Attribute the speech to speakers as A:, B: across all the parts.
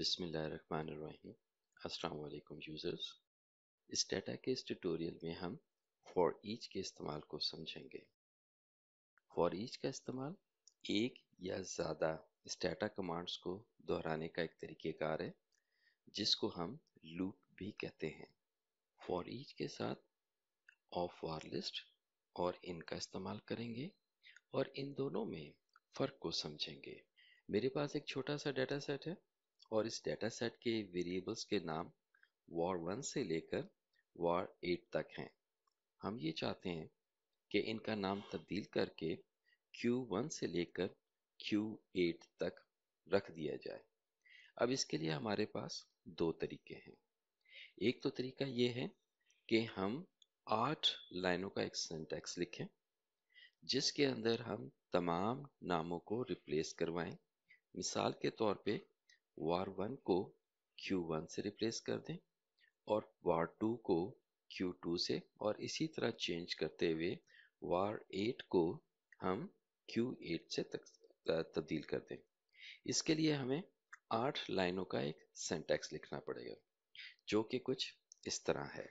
A: अस्सलाम वालेकुम यूजर्स इस डेटा के इस ट्यूटोरियल में हम फॉर ईच के इस्तेमाल को समझेंगे फॉर ईच का इस्तेमाल एक या ज़्यादा स्टेटा कमांड्स को दोहराने का एक तरीक़ेकार है जिसको हम लूप भी कहते हैं फॉर ईच के साथ ऑफ वार लिस्ट और इनका इस्तेमाल करेंगे और इन दोनों में फ़र्क को समझेंगे मेरे पास एक छोटा सा डाटा सेट है और इस डेटा सेट के वेरिएबल्स के नाम वार वन से लेकर वार एट तक हैं हम ये चाहते हैं कि इनका नाम तब्दील करके Q1 से लेकर Q8 तक रख दिया जाए अब इसके लिए हमारे पास दो तरीके हैं एक तो तरीका ये है कि हम आठ लाइनों का एक सेंटेक्स लिखें जिसके अंदर हम तमाम नामों को रिप्लेस करवाएं मिसाल के तौर पे वार वन को क्यू वन से रिप्लेस कर दें और वार टू को क्यू टू से और इसी तरह चेंज करते हुए वार एट को हम क्यू एट से तब्दील कर दें इसके लिए हमें आठ लाइनों का एक सेंटेक्स लिखना पड़ेगा जो कि कुछ इस तरह है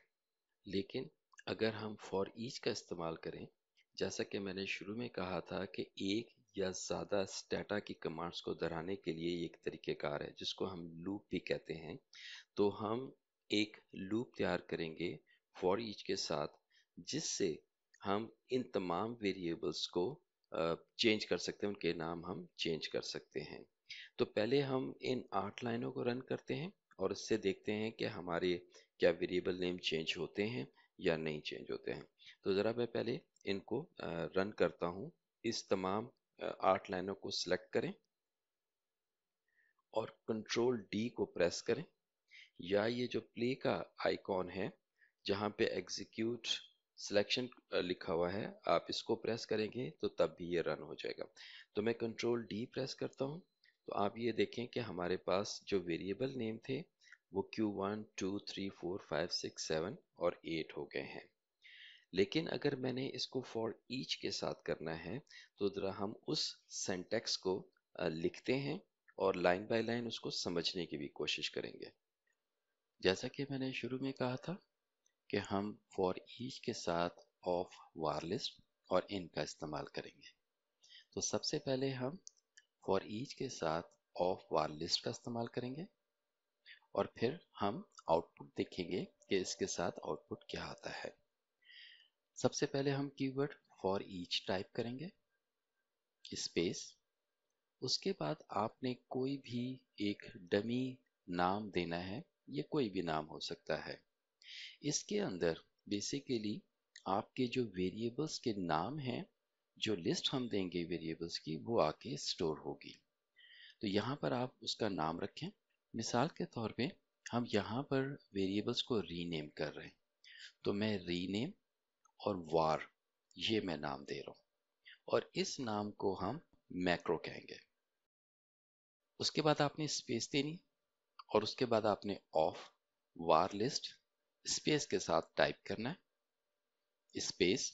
A: लेकिन अगर हम फॉर ईच का इस्तेमाल करें जैसा कि मैंने शुरू में कहा था कि एक या ज़्यादा स्टेटा की कमांड्स को दोहराने के लिए एक तरीक़ेकार है जिसको हम लूप भी कहते हैं तो हम एक लूप तैयार करेंगे फॉर ईच के साथ जिससे हम इन तमाम वेरिएबल्स को चेंज कर सकते हैं उनके नाम हम चेंज कर सकते हैं तो पहले हम इन आठ लाइनों को रन करते हैं और इससे देखते हैं कि हमारे क्या वेरिएबल नेम चेंज होते हैं या नहीं चेंज होते हैं तो ज़रा मैं पहले इनको रन करता हूँ इस तमाम आठ लाइनों को सिलेक्ट करें और कंट्रोल डी को प्रेस करें या ये जो प्ले का आइकॉन है जहाँ पे एग्जीक्यूट सिलेक्शन लिखा हुआ है आप इसको प्रेस करेंगे तो तब भी ये रन हो जाएगा तो मैं कंट्रोल डी प्रेस करता हूँ तो आप ये देखें कि हमारे पास जो वेरिएबल नेम थे वो Q one two three four five six seven और एट हो गए हैं लेकिन अगर मैंने इसको फॉर ईच के साथ करना है तो ज़रा हम उस सेंटेक्स को लिखते हैं और लाइन बाय लाइन उसको समझने की भी कोशिश करेंगे जैसा कि मैंने शुरू में कहा था कि हम फॉर ईच के साथ ऑफ वारलिस्ट और इन का इस्तेमाल करेंगे तो सबसे पहले हम फॉर ईच के साथ ऑफ वार लिस्ट का इस्तेमाल करेंगे और फिर हम आउटपुट देखेंगे कि इसके साथ आउटपुट क्या आता है सबसे पहले हम कीवर्ड फॉर ईच टाइप करेंगे स्पेस उसके बाद आपने कोई भी एक डमी नाम देना है ये कोई भी नाम हो सकता है इसके अंदर बेसिकली आपके जो वेरिएबल्स के नाम हैं जो लिस्ट हम देंगे वेरिएबल्स की वो आके स्टोर होगी तो यहाँ पर आप उसका नाम रखें मिसाल के तौर पे हम यहाँ पर वेरिएबल्स को रीनेम कर रहे हैं तो मैं रीनेम और वार ये मैं नाम दे रहा हूं और इस नाम को हम मैक्रो कहेंगे उसके बाद आपने स्पेस देनी और उसके बाद आपने ऑफ वार लिस्ट स्पेस के साथ टाइप करना है स्पेस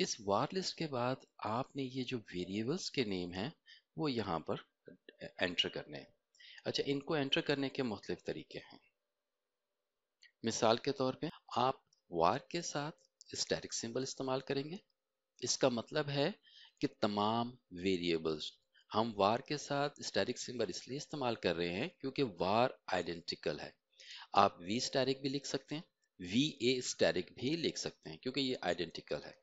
A: इस वार लिस्ट के बाद आपने ये जो वेरिएबल्स के नेम हैं वो यहाँ पर एंटर करने हैं अच्छा इनको एंटर करने के मुख्तलिफ तरीके हैं मिसाल के तौर पे आप वार के साथ स्टैटिक सिंबल इस्तेमाल करेंगे इसका मतलब है कि तमाम वेरिएबल्स हम वार के साथ स्टैटिक सिंबल इसलिए इस्तेमाल कर रहे हैं क्योंकि वार आइडेंटिकल है आप वी स्टैटिक भी लिख सकते हैं वी ए स्टैटिक भी लिख सकते हैं क्योंकि ये आइडेंटिकल है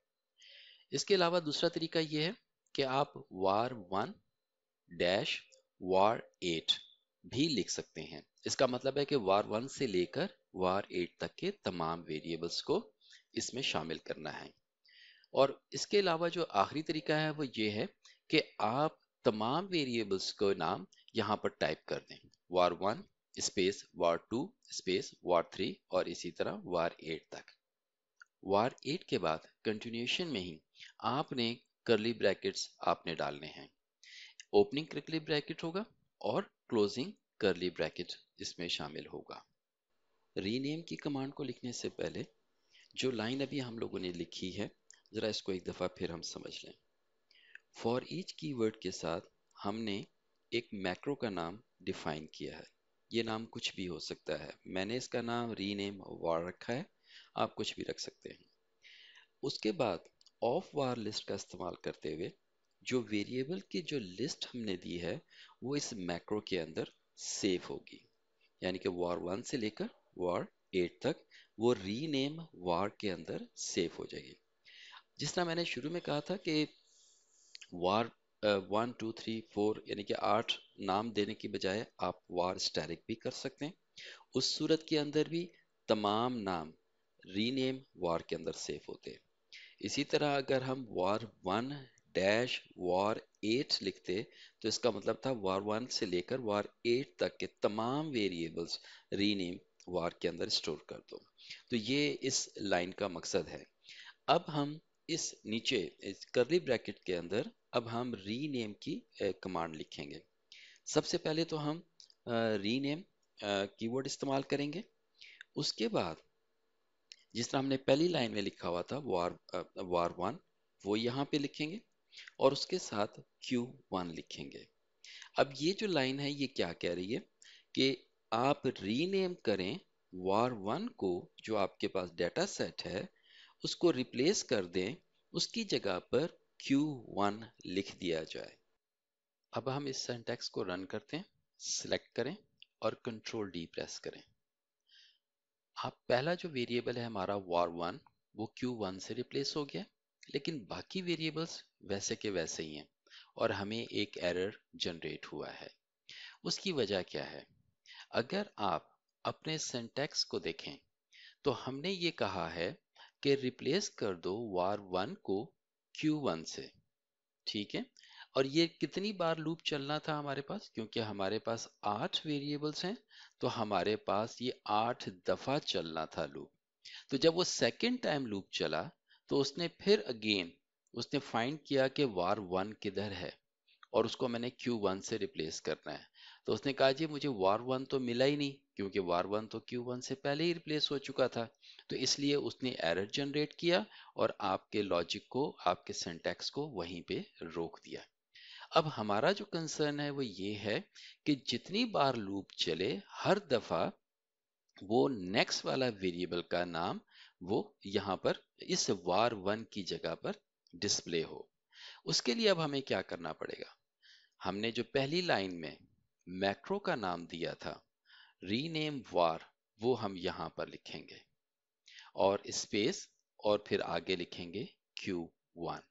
A: इसके अलावा दूसरा तरीका ये है कि आप var one dash var eight भी लिख सकते हैं इसका मतलब है कि वार वन से लेकर वार एट तक के तमाम वेरिएबल्स को इसमें शामिल करना है और इसके अलावा जो आखिरी तरीका है वो ये है कि आप तमाम वेरिएबल्स को नाम यहाँ पर टाइप कर दें var one space var two space var three और इसी तरह वार एट तक वार एट के बाद कंटिन्यूशन में ही आपने करली ब्रैकेट्स आपने डालने हैं ओपनिंग करली ब्रैकेट होगा और क्लोजिंग करली ब्रैकेट इसमें शामिल होगा रीनेम की कमांड को लिखने से पहले जो लाइन अभी हम लोगों ने लिखी है ज़रा इसको एक दफ़ा फिर हम समझ लें फॉर ईच कीवर्ड के साथ हमने एक मैक्रो का नाम डिफाइन किया है ये नाम कुछ भी हो सकता है मैंने इसका नाम री नेम वार रखा है आप कुछ भी रख सकते हैं उसके बाद ऑफ वार लिस्ट का इस्तेमाल करते हुए जो वेरिएबल की जो लिस्ट हमने दी है वो इस मैक्रो के अंदर सेव होगी यानी कि वार वन से लेकर वार एट तक वो रीनेम वार के अंदर सेव हो जाएगी जिस तरह मैंने शुरू में कहा था कि var one two three four यानी कि आठ नाम देने की बजाय आप वार स्टैरिक भी कर सकते हैं उस सूरत के अंदर भी तमाम नाम रीनेम वार के अंदर सेव होते हैं इसी तरह अगर हम var one dash var eight लिखते तो इसका मतलब था वार वन से लेकर वार एट तक के तमाम वेरिएबल्स रीनेम वार के अंदर स्टोर कर दो तो ये इस लाइन का मकसद है अब हम इस नीचे इस करली ब्रैकेट के अंदर अब हम रीनेम की कमांड लिखेंगे सबसे पहले तो हम रीनेम कीवर्ड इस्तेमाल करेंगे उसके बाद जिस तरह हमने पहली लाइन में लिखा हुआ था वार वार वन वो यहाँ पे लिखेंगे और उसके साथ क्यू वन लिखेंगे अब ये जो लाइन है ये क्या कह रही है कि आप रीनेम करें वार वन को जो आपके पास डेटा सेट है उसको रिप्लेस कर दें उसकी जगह पर Q1 लिख दिया जाए अब हम इस सेंटेक्स को रन करते हैं सिलेक्ट करें और कंट्रोल डी प्रेस करें आप पहला जो वेरिएबल है हमारा वार वन वो Q1 से रिप्लेस हो गया लेकिन बाकी वेरिएबल्स वैसे के वैसे ही हैं और हमें एक एरर जनरेट हुआ है उसकी वजह क्या है अगर आप अपने सिंटेक्स को देखें तो हमने ये कहा है कि रिप्लेस कर दो वार वन को क्यू वन से ठीक है और ये कितनी बार लूप चलना था हमारे पास क्योंकि हमारे पास आठ वेरिएबल्स हैं तो हमारे पास ये आठ दफा चलना था लूप तो जब वो सेकेंड टाइम लूप चला तो उसने फिर अगेन उसने फाइंड किया कि वार वन किधर है और उसको मैंने क्यू वन से रिप्लेस करना है तो उसने कहा जी मुझे वार वन तो मिला ही नहीं क्योंकि वार वन तो क्यू वन से पहले ही रिप्लेस हो चुका था तो इसलिए उसने एरर जनरेट किया और आपके लॉजिक को आपके सेंटेक्स को वहीं पे रोक दिया अब हमारा जो कंसर्न है वो ये है कि जितनी बार लूप चले हर दफा वो नेक्स्ट वाला वेरिएबल का नाम वो यहाँ पर इस वार वन की जगह पर डिस्प्ले हो उसके लिए अब हमें क्या करना पड़ेगा हमने जो पहली लाइन में मैक्रो का नाम दिया था रीनेम वार वो हम यहां पर लिखेंगे और स्पेस और फिर आगे लिखेंगे क्यू वन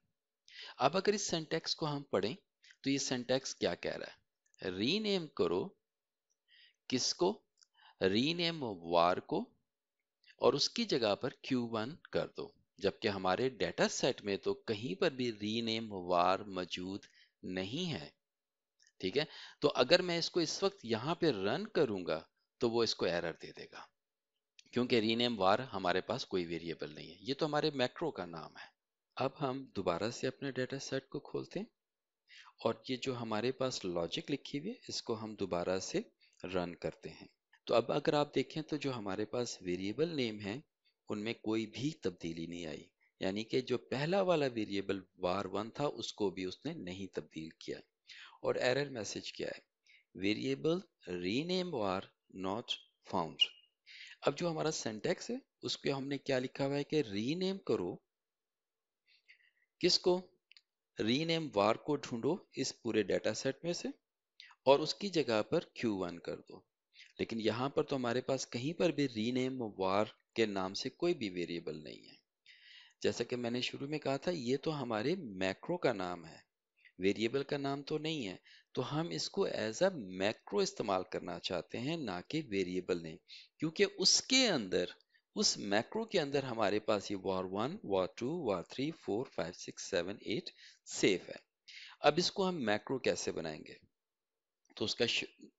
A: अब अगर इस सेंटेक्स को हम पढ़ें तो ये सेंटेक्स क्या कह रहा है रीनेम करो किसको रीनेम वार को और उसकी जगह पर Q1 कर दो जबकि हमारे डेटा सेट में तो कहीं पर भी रीनेम वार मौजूद नहीं है ठीक है तो अगर मैं इसको इस वक्त यहाँ पे रन करूंगा तो वो इसको एरर दे देगा क्योंकि रीनेम वार हमारे पास कोई वेरिएबल नहीं है ये तो हमारे मैक्रो का नाम है अब हम दोबारा से अपने डेटा सेट को खोलते हैं और ये जो हमारे पास लॉजिक लिखी हुई है इसको हम दोबारा से रन करते हैं तो अब अगर आप देखें तो जो हमारे पास वेरिएबल नेम है उनमें कोई भी तब्दीली नहीं आई यानी कि जो पहला वाला वेरिएबल वार वन था उसको भी उसने नहीं तब्दील किया और एरर मैसेज क्या है variable rename var not found अब जो हमारा सेंटेक्स है उसके हमने क्या लिखा हुआ है कि रीनेम करो किसको रीनेम वार को ढूंढो इस पूरे डेटा सेट में से और उसकी जगह पर Q1 कर दो लेकिन यहाँ पर तो हमारे पास कहीं पर भी रीनेम वार के नाम से कोई भी वेरिएबल नहीं है जैसा कि मैंने शुरू में कहा था ये तो हमारे मैक्रो का नाम है वेरिएबल का नाम तो नहीं है तो हम इसको एज अ मैक्रो इस्तेमाल करना चाहते हैं ना कि वेरिएबल नहीं क्योंकि उसके अंदर उस मैक्रो के अंदर हमारे पास ये var one var two var three four five six seven eight safe है अब इसको हम मैक्रो कैसे बनाएंगे तो उसका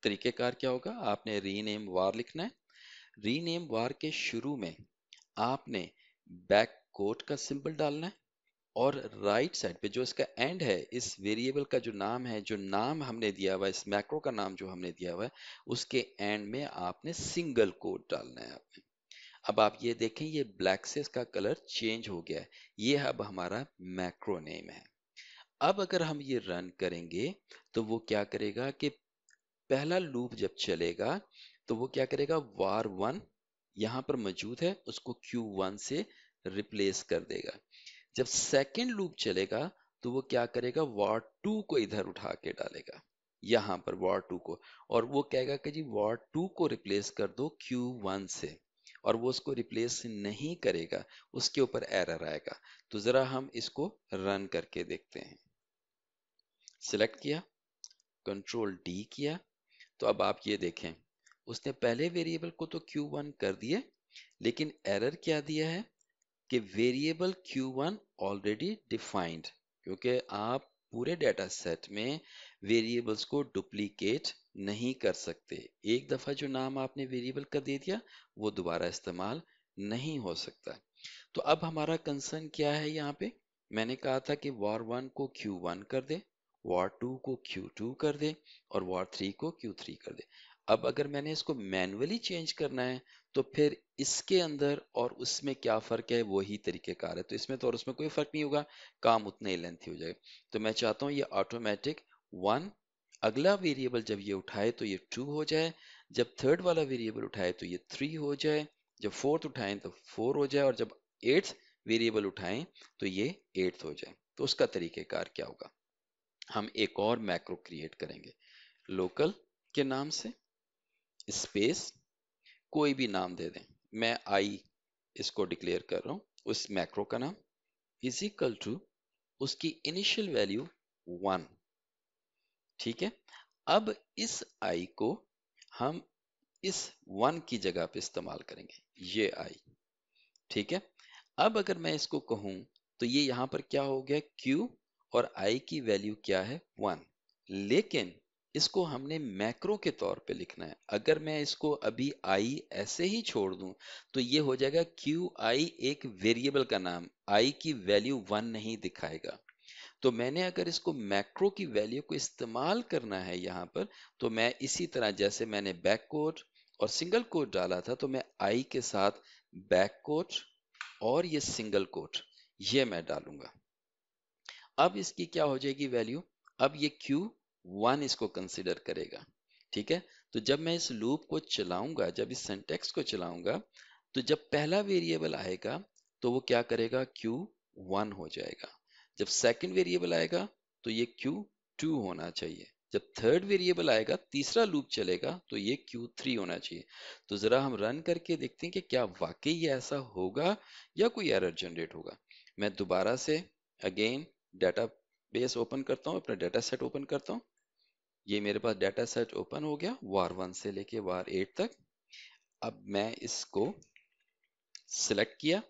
A: तरीकेकार क्या होगा आपने रीनेम वार लिखना है रीनेम वार के शुरू में आपने बैक कोट का सिंबल डालना है और राइट साइड पे जो इसका एंड है इस वेरिएबल का जो नाम है जो नाम हमने दिया हुआ है इस मैक्रो का नाम जो हमने दिया हुआ है उसके एंड में आपने सिंगल कोड डालना है आपने अब आप ये देखें ये ब्लैक से इसका कलर चेंज हो गया है ये अब हमारा मैक्रो नेम है अब अगर हम ये रन करेंगे तो वो क्या करेगा कि पहला लूप जब चलेगा तो वो क्या करेगा वार वन यहां पर मौजूद है उसको क्यू वन से रिप्लेस कर देगा जब सेकेंड लूप चलेगा तो वो क्या करेगा वार्ड टू को इधर उठा के डालेगा यहां पर वार्ड टू को और वो कहेगा कि जी वार्ड टू को रिप्लेस कर दो क्यू वन से और वो उसको रिप्लेस नहीं करेगा उसके ऊपर एरर आएगा तो जरा हम इसको रन करके देखते हैं सिलेक्ट किया कंट्रोल डी किया तो अब आप ये देखें उसने पहले वेरिएबल को तो Q1 कर दिए लेकिन एरर क्या दिया है कि वेरिएबल Q1 ऑलरेडी डिफाइंड क्योंकि आप पूरे डेटा सेट में वेरिएबल्स को डुप्लीकेट नहीं कर सकते एक दफ़ा जो नाम आपने वेरिएबल का दे दिया वो दोबारा इस्तेमाल नहीं हो सकता तो अब हमारा कंसर्न क्या है यहाँ पे मैंने कहा था कि वार वन को क्यू वन कर दे वार टू को क्यू टू कर दे और वार थ्री को क्यू थ्री कर दे अब अगर मैंने इसको मैनुअली चेंज करना है तो फिर इसके अंदर और उसमें क्या फ़र्क है वही तरीक़ेकार है तो इसमें तो और उसमें कोई फ़र्क नहीं होगा काम उतना ही लेंथी हो जाएगा तो मैं चाहता हूँ ये ऑटोमेटिक वन अगला वेरिएबल जब ये उठाए तो ये टू हो जाए जब थर्ड वाला वेरिएबल उठाए तो ये थ्री हो जाए जब फोर्थ उठाएं तो फोर हो जाए और जब एट्थ वेरिएबल उठाएं तो ये एट्थ हो जाए तो उसका तरीक़ेकार क्या होगा हम एक और मैक्रो क्रिएट करेंगे लोकल के नाम से स्पेस कोई भी नाम दे दें मैं आई इसको डिक्लेयर कर रहा हूँ उस मैक्रो का नाम इज इक्वल टू उसकी इनिशियल वैल्यू वन ठीक है अब इस आई को हम इस वन की जगह पे इस्तेमाल करेंगे ये आई ठीक है अब अगर मैं इसको कहूं तो ये यहां पर क्या हो गया क्यू और आई की वैल्यू क्या है वन लेकिन इसको हमने मैक्रो के तौर पे लिखना है अगर मैं इसको अभी आई ऐसे ही छोड़ दूं तो ये हो जाएगा क्यू आई एक वेरिएबल का नाम आई की वैल्यू वन नहीं दिखाएगा तो मैंने अगर इसको मैक्रो की वैल्यू को इस्तेमाल करना है यहाँ पर तो मैं इसी तरह जैसे मैंने बैक कोट और सिंगल कोट डाला था तो मैं आई के साथ बैक कोट और ये सिंगल कोट ये मैं डालूंगा अब इसकी क्या हो जाएगी वैल्यू अब ये क्यू वन इसको कंसिडर करेगा ठीक है तो जब मैं इस लूप को चलाऊंगा जब इस सेंटेक्स को चलाऊंगा तो जब पहला वेरिएबल आएगा तो वो क्या करेगा क्यू वन हो जाएगा जब सेकंड वेरिएबल आएगा तो ये क्यू टू होना चाहिए जब थर्ड वेरिएबल आएगा तीसरा लूप चलेगा तो ये क्यू थ्री होना चाहिए तो जरा हम रन करके देखते हैं कि क्या वाकई ये ऐसा होगा या कोई एरर जनरेट होगा मैं दोबारा से अगेन डाटा बेस ओपन करता हूँ अपना डाटा सेट ओपन करता हूँ ये मेरे पास डाटा सेट ओपन हो गया वार वन से लेके वार एट तक अब मैं इसको सिलेक्ट किया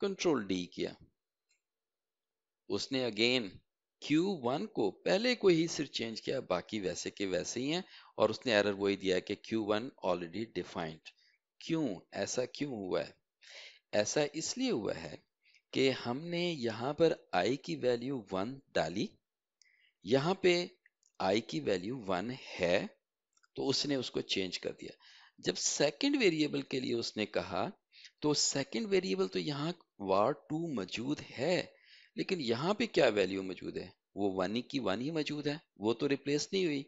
A: कंट्रोल डी किया उसने अगेन Q1 को पहले को ही सिर्फ चेंज किया बाकी वैसे के वैसे ही हैं और उसने एरर वही दिया कि Q1 ऑलरेडी डिफाइंड क्यों ऐसा क्यों हुआ है ऐसा इसलिए हुआ है कि हमने यहां पर i की वैल्यू 1 डाली यहां पे आई की वैल्यू वन है तो उसने उसको चेंज कर दिया जब सेकंड वेरिएबल के लिए उसने कहा तो सेकंड वेरिएबल तो यहाँ वार टू मौजूद है लेकिन यहाँ पे क्या वैल्यू मौजूद है वो वन की वन ही मौजूद है वो तो रिप्लेस नहीं हुई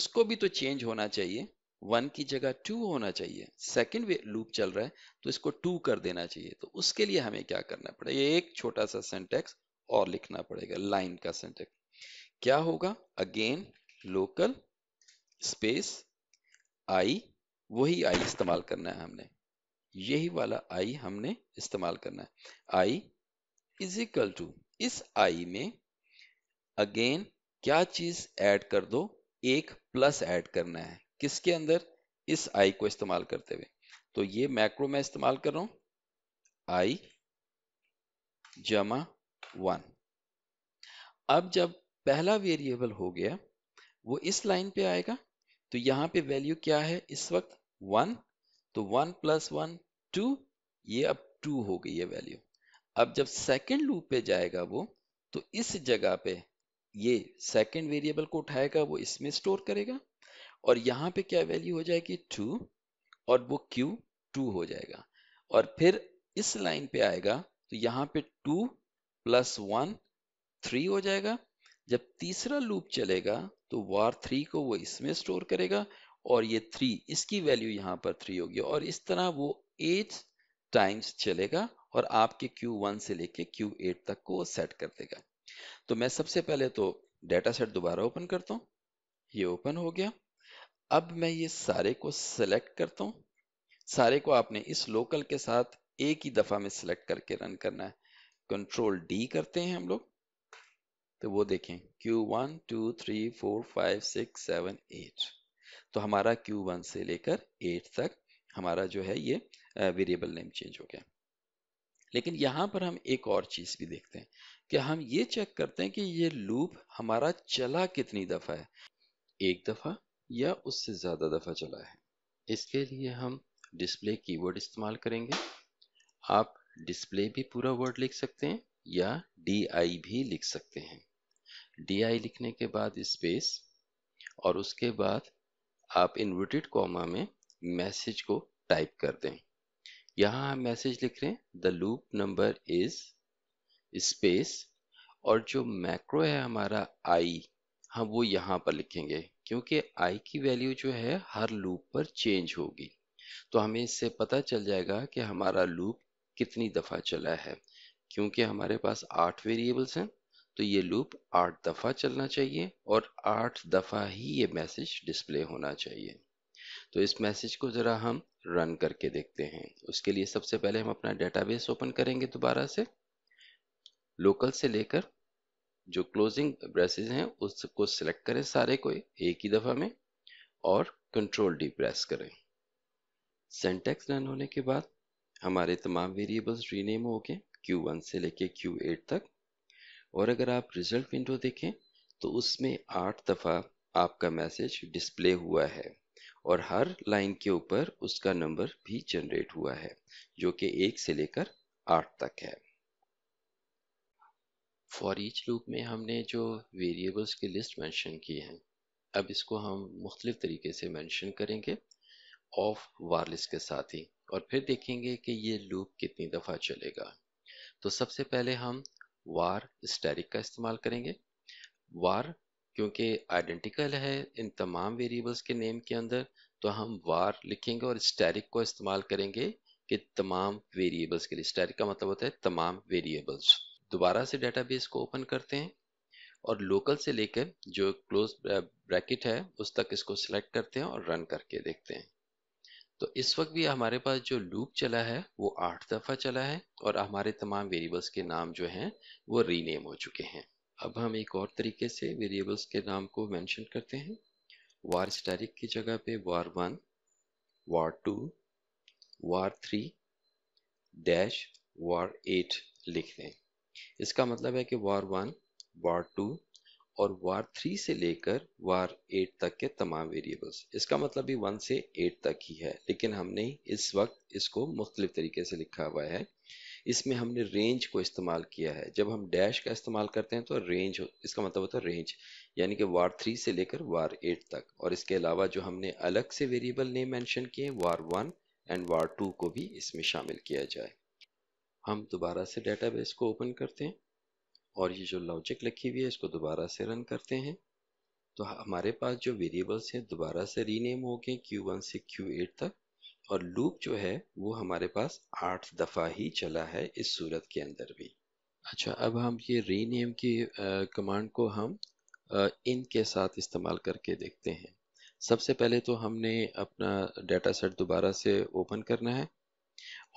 A: उसको भी तो चेंज होना चाहिए वन की जगह टू होना चाहिए सेकंड लूप चल रहा है तो इसको टू कर देना चाहिए तो उसके लिए हमें क्या करना पड़ेगा एक छोटा सा सेंटेक्स और लिखना पड़ेगा लाइन का सेंटेक्स क्या होगा अगेन लोकल स्पेस आई वही आई इस्तेमाल करना है हमने यही वाला आई हमने इस्तेमाल करना है आई इजिकल टू इस आई में अगेन क्या चीज ऐड कर दो एक प्लस ऐड करना है किसके अंदर इस आई को इस्तेमाल करते हुए तो ये मैक्रो में इस्तेमाल कर रहा हूं आई जमा वन अब जब पहला वेरिएबल हो गया वो इस लाइन पे आएगा तो यहाँ पे वैल्यू क्या है इस वक्त वन तो वन प्लस वन टू ये अब टू हो गई है वैल्यू अब जब सेकेंड लूप पे जाएगा वो तो इस जगह पे ये सेकेंड वेरिएबल को उठाएगा वो इसमें स्टोर करेगा और यहाँ पे क्या वैल्यू हो जाएगी टू और वो क्यू टू हो जाएगा और फिर इस लाइन पे आएगा तो यहाँ पे टू प्लस वन थ्री हो जाएगा जब तीसरा लूप चलेगा तो वार थ्री को वो इसमें स्टोर करेगा और ये थ्री इसकी वैल्यू यहाँ पर थ्री होगी और इस तरह वो एट टाइम्स चलेगा और आपके Q1 से लेके Q8 तक को सेट कर देगा तो मैं सबसे पहले तो डेटा सेट दोबारा ओपन करता हूँ ये ओपन हो गया अब मैं ये सारे को सेलेक्ट करता हूँ सारे को आपने इस लोकल के साथ एक ही दफा में सिलेक्ट करके रन करना है कंट्रोल डी करते हैं हम लोग तो वो देखें Q1 one two three four five six seven eight तो हमारा Q1 से लेकर 8 तक हमारा जो है ये वेरिएबल नेम चेंज हो गया लेकिन यहाँ पर हम एक और चीज़ भी देखते हैं कि हम ये चेक करते हैं कि ये लूप हमारा चला कितनी दफ़ा है एक दफ़ा या उससे ज़्यादा दफ़ा चला है इसके लिए हम डिस्प्ले कीवर्ड इस्तेमाल करेंगे आप डिस्प्ले भी पूरा वर्ड लिख सकते हैं या डी आई भी लिख सकते हैं डी आई लिखने के बाद स्पेस और उसके बाद आप इन्वर्टेड कॉमा में मैसेज को टाइप कर दें यहाँ हम मैसेज लिख रहे हैं the loop number is space और जो मैक्रो है हमारा आई हम वो यहाँ पर लिखेंगे क्योंकि आई की वैल्यू जो है हर लूप पर चेंज होगी तो हमें इससे पता चल जाएगा कि हमारा लूप कितनी दफ़ा चला है क्योंकि हमारे पास आठ वेरिएबल्स हैं तो ये लूप आठ दफ़ा चलना चाहिए और आठ दफ़ा ही ये मैसेज डिस्प्ले होना चाहिए तो इस मैसेज को ज़रा हम रन करके देखते हैं उसके लिए सबसे पहले हम अपना डेटाबेस ओपन करेंगे दोबारा से लोकल से लेकर जो क्लोजिंग ब्रेसेज हैं उसको सिलेक्ट करें सारे को एक ही दफ़ा में और कंट्रोल डी प्रेस करें सेंटेक्स रन होने के बाद हमारे तमाम वेरिएबल्स रीनेम हो गए Q1 से लेके Q8 तक और अगर आप रिजल्ट विंडो देखें तो उसमें आठ दफ़ा आपका मैसेज डिस्प्ले हुआ है और हर लाइन के ऊपर उसका नंबर भी जनरेट हुआ है जो कि एक से लेकर आठ तक है फॉर ईच लूप में हमने जो वेरिएबल्स की लिस्ट मेंशन की है अब इसको हम मुख्तलिफ तरीके से मेंशन करेंगे ऑफ वायरलेस के साथ ही और फिर देखेंगे कि ये लूप कितनी दफ़ा चलेगा तो सबसे पहले हम वार स्टेरिक का इस्तेमाल करेंगे वार क्योंकि आइडेंटिकल है इन तमाम वेरिएबल्स के नेम के अंदर तो हम वार लिखेंगे और स्टेरिक को इस्तेमाल करेंगे कि तमाम वेरिएबल्स के लिए स्टेरिक का मतलब होता है तमाम वेरिएबल्स दोबारा से डेटाबेस को ओपन करते हैं और लोकल से लेकर जो क्लोज ब्रैकेट uh, है उस तक इसको सिलेक्ट करते हैं और रन करके देखते हैं तो इस वक्त भी हमारे पास जो लूप चला है वो आठ दफ़ा चला है और हमारे तमाम वेरिएबल्स के नाम जो हैं वो रीनेम हो चुके हैं अब हम एक और तरीके से वेरिएबल्स के नाम को मेंशन करते हैं वार स्टैरिक की जगह पे var one var two var three dash var eight लिख दें इसका मतलब है कि वार वन वार टू और वार थ्री से लेकर वार एट तक के तमाम वेरिएबल्स इसका मतलब भी वन से एट तक ही है लेकिन हमने इस वक्त इसको मुख्तलिफ तरीके से लिखा हुआ है इसमें हमने रेंज को इस्तेमाल किया है जब हम डैश का इस्तेमाल करते हैं तो रेंज इसका मतलब होता है रेंज यानी कि वार थ्री से लेकर वार एट तक और इसके अलावा जो हमने अलग से वेरिएबल नेम मेंशन किए var one and var two को भी इसमें शामिल किया जाए हम दोबारा से डेटाबेस को ओपन करते हैं और ये जो लॉजिक लिखी हुई है इसको दोबारा से रन करते हैं तो हमारे पास जो वेरिएबल्स हैं दोबारा से रीनेम हो गए क्यू वन से क्यू एट तक और लूप जो है वो हमारे पास आठ दफ़ा ही चला है इस सूरत के अंदर भी अच्छा अब हम ये रीनेम की कमांड को हम इन के साथ इस्तेमाल करके देखते हैं सबसे पहले तो हमने अपना डाटा सेट दोबारा से ओपन करना है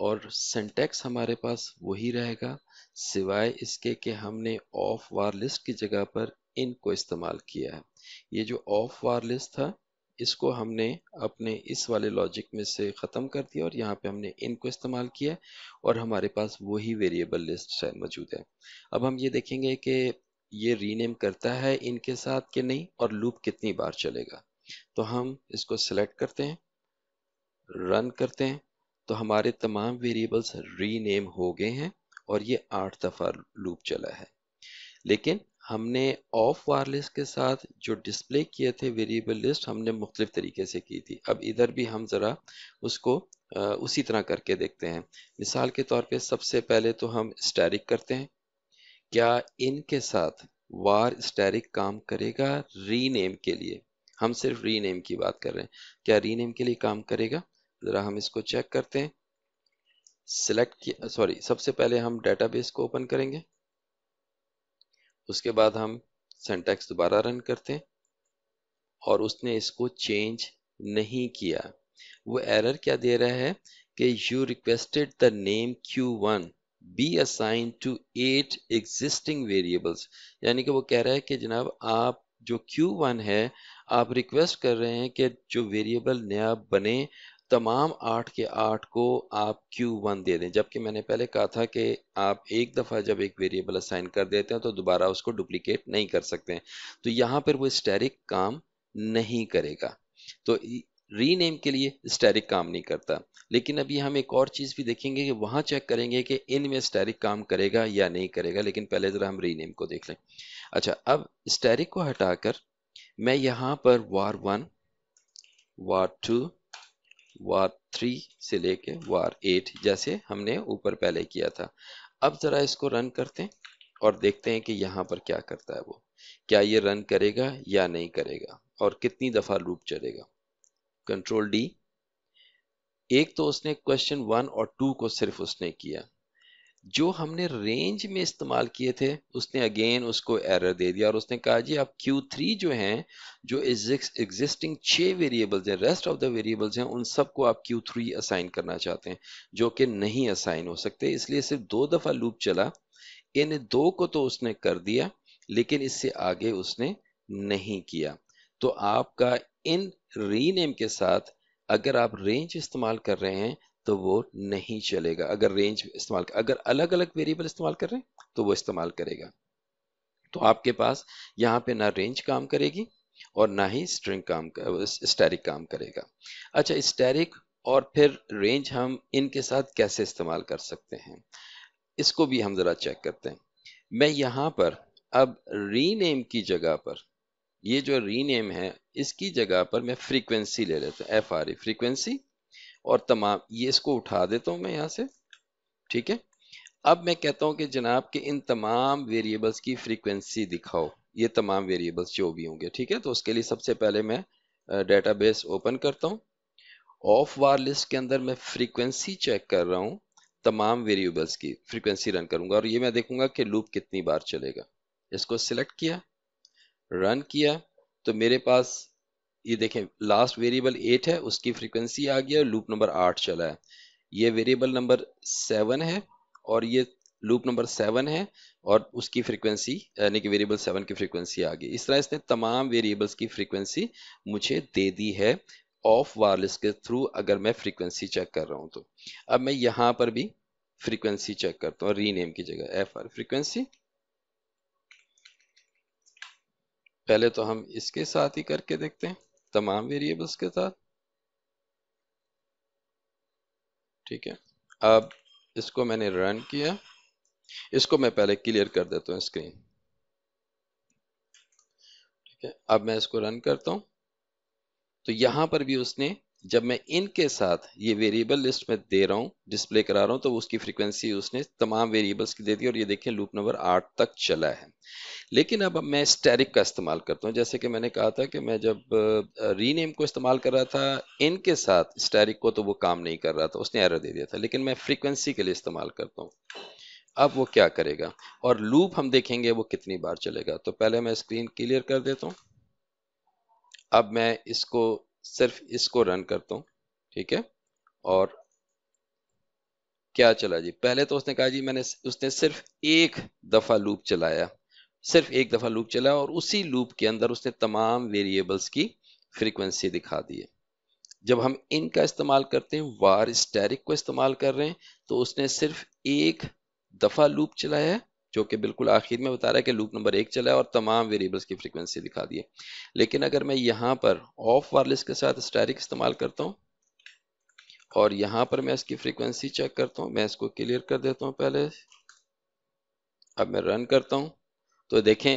A: और सेंटेक्स हमारे पास वही रहेगा सिवाय इसके कि हमने ऑफ वार लिस्ट की जगह पर इन को इस्तेमाल किया है ये जो ऑफ वार लिस्ट था इसको हमने अपने इस वाले लॉजिक में से ख़त्म कर दिया और यहाँ पे हमने इन को इस्तेमाल किया और हमारे पास वही वेरिएबल लिस्ट है मौजूद है अब हम ये देखेंगे कि ये रीनेम करता है इनके साथ कि नहीं और लूप कितनी बार चलेगा तो हम इसको सिलेक्ट करते हैं रन करते हैं तो हमारे तमाम वेरिएबल्स रीनेम हो गए हैं और ये आठ दफ़ा लूप चला है लेकिन हमने ऑफ वायरलेस के साथ जो डिस्प्ले किए थे वेरिएबल लिस्ट हमने मुख्तलिफ तरीके से की थी अब इधर भी हम ज़रा उसको उसी तरह करके देखते हैं मिसाल के तौर पे सबसे पहले तो हम स्टैरिक करते हैं क्या इन के साथ वार स्टैरिक काम करेगा रीनेम के लिए हम सिर्फ रीनेम की बात कर रहे हैं क्या रीनेम के लिए काम करेगा ज़रा हम इसको चेक करते हैं सिलेक्ट किया सॉरी सबसे पहले हम डेटाबेस को ओपन करेंगे उसके बाद हम सेंटेक्स दोबारा रन करते हैं और उसने इसको चेंज नहीं किया वो एरर क्या दे रहा है कि you requested the name Q1 one be assign to at existing variables यानी कि वो कह रहा है कि जनाब आप जो Q1 है आप रिक्वेस्ट कर रहे हैं कि जो वेरिएबल नया बने तमाम आठ के आठ को आप Q1 दे दें जबकि मैंने पहले कहा था कि आप एक दफ़ा जब एक वेरिएबल असाइन कर देते हैं तो दोबारा उसको डुप्लीकेट नहीं कर सकते तो यहाँ पर वो स्टेरिक काम नहीं करेगा तो रीनेम के लिए स्टेरिक काम नहीं करता लेकिन अभी हम एक और चीज़ भी देखेंगे कि वहाँ चेक करेंगे कि इन में काम करेगा या नहीं करेगा लेकिन पहले ज़रा हम रीनेम को देख लें अच्छा अब स्टेरिक को हटाकर मैं यहाँ पर var one var two var three से लेके वार एट जैसे हमने ऊपर पहले किया था अब जरा इसको रन करते हैं और देखते हैं कि यहाँ पर क्या करता है वो क्या ये रन करेगा या नहीं करेगा और कितनी दफा लूप चलेगा कंट्रोल डी एक तो उसने क्वेश्चन वन और टू को सिर्फ उसने किया जो हमने रेंज में इस्तेमाल किए थे उसने अगेन उसको एरर दे दिया और उसने कहा जी आप Q3 जो हैं जो एग्जिस्टिंग छः वेरिएबल्स हैं रेस्ट ऑफ द वेरिएबल्स हैं उन सबको आप Q3 असाइन करना चाहते हैं जो कि नहीं असाइन हो सकते इसलिए सिर्फ दो दफ़ा लूप चला इन दो को तो उसने कर दिया लेकिन इससे आगे उसने नहीं किया तो आपका इन रीनेम के साथ अगर आप रेंज इस्तेमाल कर रहे हैं तो वो नहीं चलेगा अगर रेंज इस्तेमाल अगर अलग अलग वेरिएबल इस्तेमाल कर रहे हैं तो वो इस्तेमाल करेगा तो आपके पास यहाँ पे ना रेंज काम करेगी और ना ही स्ट्रिंग काम स्टेरिक काम करेगा अच्छा स्टेरिक और फिर रेंज हम इनके साथ कैसे इस्तेमाल कर सकते हैं इसको भी हम ज़रा चेक करते हैं मैं यहाँ पर अब रीनेम की जगह पर ये जो रीनेम है इसकी जगह पर मैं फ्रीक्वेंसी ले लेता हूँ एफ आर ई फ्रीक्वेंसी और तमाम ये इसको उठा देता हूँ मैं यहाँ से ठीक है अब मैं कहता हूँ कि जनाब के इन तमाम वेरिएबल्स की फ्रीक्वेंसी दिखाओ ये तमाम वेरिएबल्स जो भी होंगे ठीक है तो उसके लिए सबसे पहले मैं डेटाबेस ओपन करता हूँ ऑफ वार लिस्ट के अंदर मैं फ्रीक्वेंसी चेक कर रहा हूँ तमाम वेरिएबल्स की फ्रीक्वेंसी रन करूंगा और ये मैं देखूंगा कि लूप कितनी बार चलेगा इसको सिलेक्ट किया रन किया तो मेरे पास ये देखें लास्ट वेरिएबल एट है उसकी फ्रीक्वेंसी आ गया और लूप नंबर आठ चला है ये वेरिएबल नंबर सेवन है और ये लूप नंबर सेवन है और उसकी फ्रीक्वेंसी यानी कि वेरिएबल सेवन की फ्रीक्वेंसी आ गई इस तरह इसने तमाम वेरिएबल्स की फ्रीक्वेंसी मुझे दे दी है ऑफ वायरलेस के थ्रू अगर मैं फ्रीक्वेंसी चेक कर रहा हूं तो अब मैं यहां पर भी फ्रीक्वेंसी चेक करता हूँ रीनेम की जगह एफ आर फ्रीक्वेंसी पहले तो हम इसके साथ ही करके देखते हैं तमाम वेरिएबल्स के साथ ठीक है अब इसको मैंने रन किया इसको मैं पहले क्लियर कर देता हूँ स्क्रीन ठीक है अब मैं इसको रन करता हूँ तो यहाँ पर भी उसने जब मैं इनके साथ ये वेरिएबल लिस्ट में दे रहा हूँ डिस्प्ले करा रहा हूँ तो उसकी फ्रीक्वेंसी उसने तमाम वेरिएबल्स की दे दी और ये देखें लूप नंबर आठ तक चला है लेकिन अब मैं स्टेरिक का इस्तेमाल करता हूँ जैसे कि मैंने कहा था कि मैं जब रीनेम को इस्तेमाल कर रहा था इनके साथ स्टेरिक को तो वो काम नहीं कर रहा था उसने एरर दे दिया था लेकिन मैं फ्रिक्वेंसी के लिए इस्तेमाल करता हूँ अब वो क्या करेगा और लूप हम देखेंगे वो कितनी बार चलेगा तो पहले मैं स्क्रीन क्लियर कर देता हूँ अब मैं इसको सिर्फ इसको रन करता हूं ठीक है और क्या चला जी पहले तो उसने कहा जी मैंने उसने सिर्फ एक दफ़ा लूप चलाया सिर्फ एक दफ़ा लूप चलाया और उसी लूप के अंदर उसने तमाम वेरिएबल्स की फ्रीक्वेंसी दिखा दी है जब हम इनका इस्तेमाल करते हैं वार स्टैरिक को इस्तेमाल कर रहे हैं तो उसने सिर्फ एक दफ़ा लूप चलाया जो कि बिल्कुल आखिर में बता रहा है कि लूप नंबर एक चला है और तमाम वेरिएबल्स की फ्रीक्वेंसी दिखा दिए लेकिन अगर मैं यहाँ पर ऑफ वायरलेस के साथ स्टैरिक इस्तेमाल करता हूँ और यहाँ पर मैं इसकी फ्रीक्वेंसी चेक करता हूँ मैं इसको क्लियर कर देता हूँ पहले अब मैं रन करता हूँ तो देखें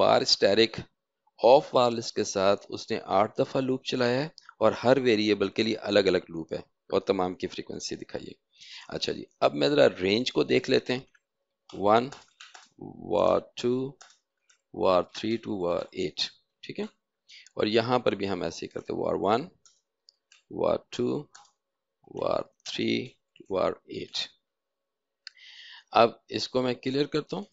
A: वार स्टैरिक ऑफ वायरलेस के साथ उसने आठ दफ़ा लूप चलाया है और हर वेरिएबल के लिए अलग अलग लूप है और तमाम की फ्रिक्वेंसी दिखाइए अच्छा जी अब मैं ज़रा रेंज को देख लेते हैं one var two var three two var eight ठीक है और यहां पर भी हम ऐसे करते var one var two var three var eight अब इसको मैं क्लियर करता हूं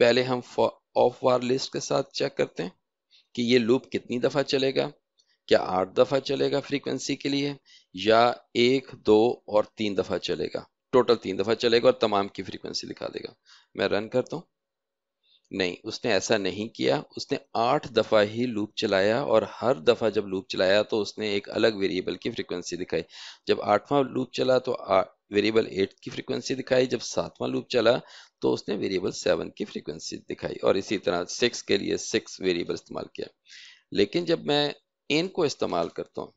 A: पहले हम ऑफ वार लिस्ट के साथ चेक करते हैं कि ये लूप कितनी दफ़ा चलेगा क्या आठ दफ़ा चलेगा फ्रीक्वेंसी के लिए या एक दो और तीन दफ़ा चलेगा टोटल तीन दफ़ा चलेगा और तमाम की फ्रीक्वेंसी दिखा देगा मैं रन करता हूं नहीं उसने ऐसा नहीं किया उसने आठ दफ़ा ही लूप चलाया और हर दफ़ा जब लूप चलाया तो उसने एक अलग वेरिएबल की फ्रीक्वेंसी दिखाई जब आठवां लूप चला तो वेरिएबल एट की फ्रीक्वेंसी दिखाई जब सातवां लूप चला तो उसने वेरिएबल सेवन की फ्रीक्वेंसी दिखाई और इसी तरह सिक्स के लिए सिक्स वेरिएबल इस्तेमाल किया लेकिन जब मैं इनको इस्तेमाल करता हूँ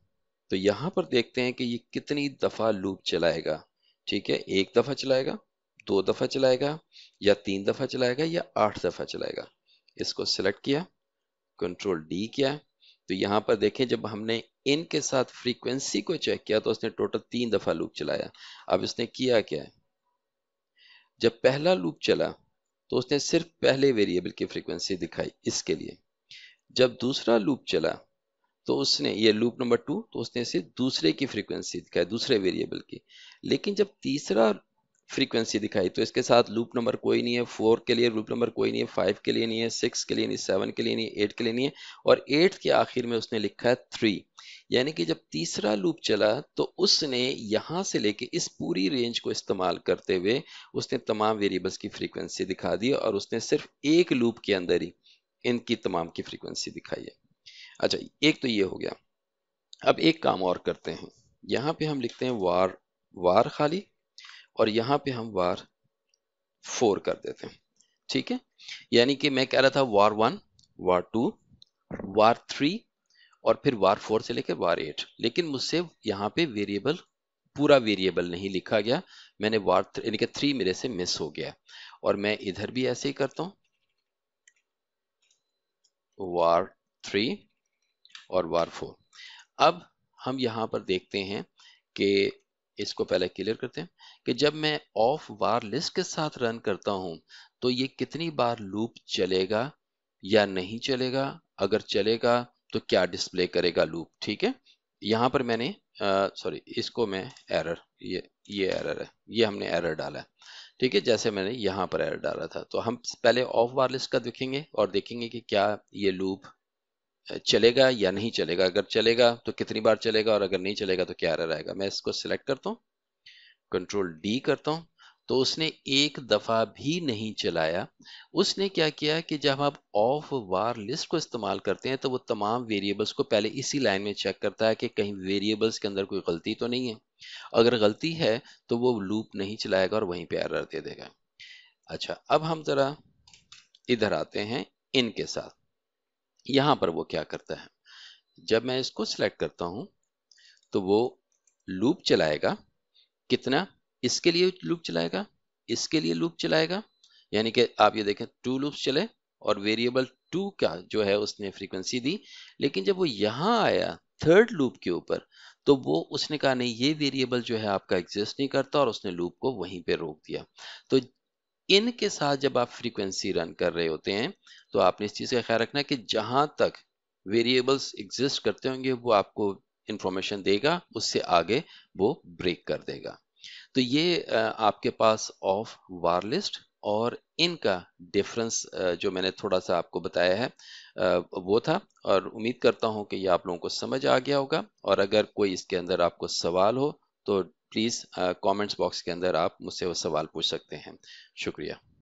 A: तो यहां पर देखते हैं कि ये कितनी दफ़ा लूप चलाएगा ठीक है एक दफा चलाएगा दो दफा चलाएगा या तीन दफा चलाएगा या आठ दफा चलाएगा इसको सिलेक्ट किया कंट्रोल डी किया तो यहां पर देखें जब हमने इन के साथ फ्रीक्वेंसी को चेक किया तो उसने टोटल तीन दफा लूप चलाया अब इसने किया क्या है जब पहला लूप चला तो उसने सिर्फ पहले वेरिएबल की फ्रीक्वेंसी दिखाई इसके लिए जब दूसरा लूप चला तो उसने ये लूप नंबर टू तो उसने इसे दूसरे की फ्रीक्वेंसी दिखाई दूसरे वेरिएबल की लेकिन जब तीसरा फ्रीक्वेंसी दिखाई तो इसके साथ लूप नंबर कोई नहीं है फोर के लिए लूप नंबर कोई नहीं है फाइव के लिए नहीं है सिक्स के लिए नहीं सेवन के लिए नहीं एट के लिए नहीं है और एट के आखिर में उसने लिखा है थ्री यानी कि जब तीसरा लूप चला तो उसने यहाँ से लेके इस पूरी रेंज को इस्तेमाल करते हुए उसने तमाम वेरिएबल्स की फ्रीक्वेंसी दिखा दी और उसने सिर्फ एक लूप के अंदर ही इनकी तमाम की फ्रीक्वेंसी दिखाई है अच्छा एक तो ये हो गया अब एक काम और करते हैं यहां पे हम लिखते हैं वार वार खाली और यहाँ पे हम वार फोर कर देते हैं ठीक है यानी कि मैं कह रहा था var one var two var three और फिर वार फोर से लेकर वार एट लेकिन मुझसे यहाँ पे वेरिएबल पूरा वेरिएबल नहीं लिखा गया मैंने वार यानी कि थ्री मेरे से मिस हो गया और मैं इधर भी ऐसे ही करता हूं वार थ्री और वार फोर अब हम यहाँ पर देखते हैं कि इसको पहले क्लियर करते हैं कि जब मैं ऑफ वार लिस्ट के साथ रन करता हूँ तो ये कितनी बार लूप चलेगा या नहीं चलेगा अगर चलेगा तो क्या डिस्प्ले करेगा लूप ठीक है यहाँ पर मैंने सॉरी इसको मैं एरर ये ये एरर है ये हमने एरर डाला है ठीक है जैसे मैंने यहाँ पर एरर डाला था तो हम पहले ऑफ वार लिस्ट का देखेंगे और देखेंगे कि क्या ये लूप चलेगा या नहीं चलेगा अगर चलेगा तो कितनी बार चलेगा और अगर नहीं चलेगा तो क्या रहेगा मैं इसको सिलेक्ट करता हूँ कंट्रोल डी करता हूँ तो उसने एक दफ़ा भी नहीं चलाया उसने क्या किया कि जब आप ऑफ वार लिस्ट को इस्तेमाल करते हैं तो वो तमाम वेरिएबल्स को पहले इसी लाइन में चेक करता है कि कहीं वेरिएबल्स के अंदर कोई गलती तो नहीं है अगर गलती है तो वो लूप नहीं चलाएगा और वहीं पे एरर दे देगा अच्छा अब हम ज़रा इधर आते हैं इनके साथ यहां पर वो क्या करता है जब मैं इसको सिलेक्ट करता हूं तो वो लूप चलाएगा कितना इसके लिए लूप चलाएगा इसके लिए लूप चलाएगा यानी कि आप ये देखें टू लूप्स चले और वेरिएबल टू का जो है उसने फ्रीक्वेंसी दी लेकिन जब वो यहां आया थर्ड लूप के ऊपर तो वो उसने कहा नहीं ये वेरिएबल जो है आपका एग्जिस्ट नहीं करता और उसने लूप को वहीं पे रोक दिया तो इनके साथ जब आप फ्रीक्वेंसी रन कर रहे होते हैं तो आपने इस चीज़ का ख्याल रखना कि जहां तक वेरिएबल्स एग्जिस्ट करते होंगे वो आपको इंफॉर्मेशन देगा उससे आगे वो ब्रेक कर देगा तो ये आपके पास ऑफ वार लिस्ट और इनका डिफरेंस जो मैंने थोड़ा सा आपको बताया है वो था और उम्मीद करता हूँ कि ये आप लोगों को समझ आ गया होगा और अगर कोई इसके अंदर आपको सवाल हो तो प्लीज़ कमेंट्स बॉक्स के अंदर आप मुझसे वो सवाल पूछ सकते हैं शुक्रिया